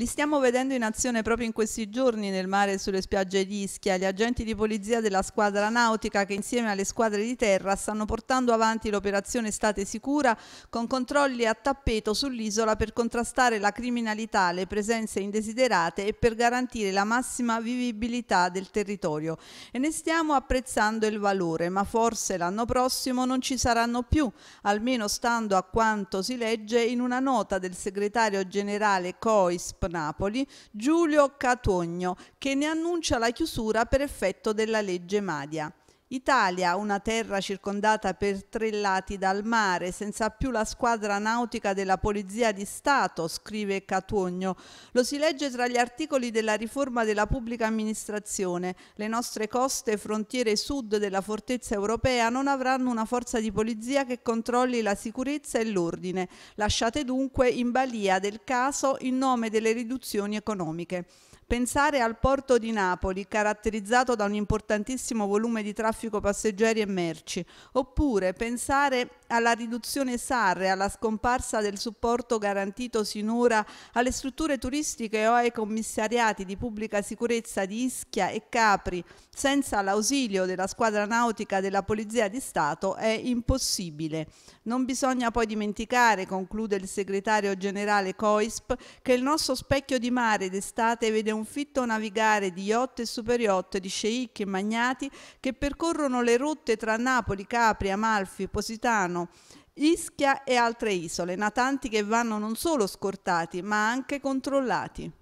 Li stiamo vedendo in azione proprio in questi giorni nel mare e sulle spiagge di Ischia, gli agenti di polizia della squadra nautica che insieme alle squadre di terra stanno portando avanti l'operazione Estate Sicura con controlli a tappeto sull'isola per contrastare la criminalità, le presenze indesiderate e per garantire la massima vivibilità del territorio. E ne stiamo apprezzando il valore, ma forse l'anno prossimo non ci saranno più, almeno stando a quanto si legge in una nota del segretario generale COISP Napoli, Giulio Catogno, che ne annuncia la chiusura per effetto della legge Madia. Italia, una terra circondata per tre lati dal mare, senza più la squadra nautica della Polizia di Stato, scrive Catuogno. Lo si legge tra gli articoli della riforma della pubblica amministrazione. Le nostre coste frontiere sud della fortezza europea non avranno una forza di polizia che controlli la sicurezza e l'ordine. Lasciate dunque in balia del caso in nome delle riduzioni economiche. Pensare al porto di Napoli, caratterizzato da un importantissimo volume di traffico passeggeri e merci, oppure pensare alla riduzione SAR e alla scomparsa del supporto garantito sinora alle strutture turistiche o ai commissariati di pubblica sicurezza di Ischia e Capri, senza l'ausilio della squadra nautica della Polizia di Stato, è impossibile. Non bisogna poi dimenticare, conclude il segretario generale COISP, che il nostro specchio di mare d'estate vede un confitto navigare di yacht e superyacht di sceicchi e magnati che percorrono le rotte tra Napoli, Capri, Amalfi, Positano, Ischia e altre isole, natanti che vanno non solo scortati ma anche controllati.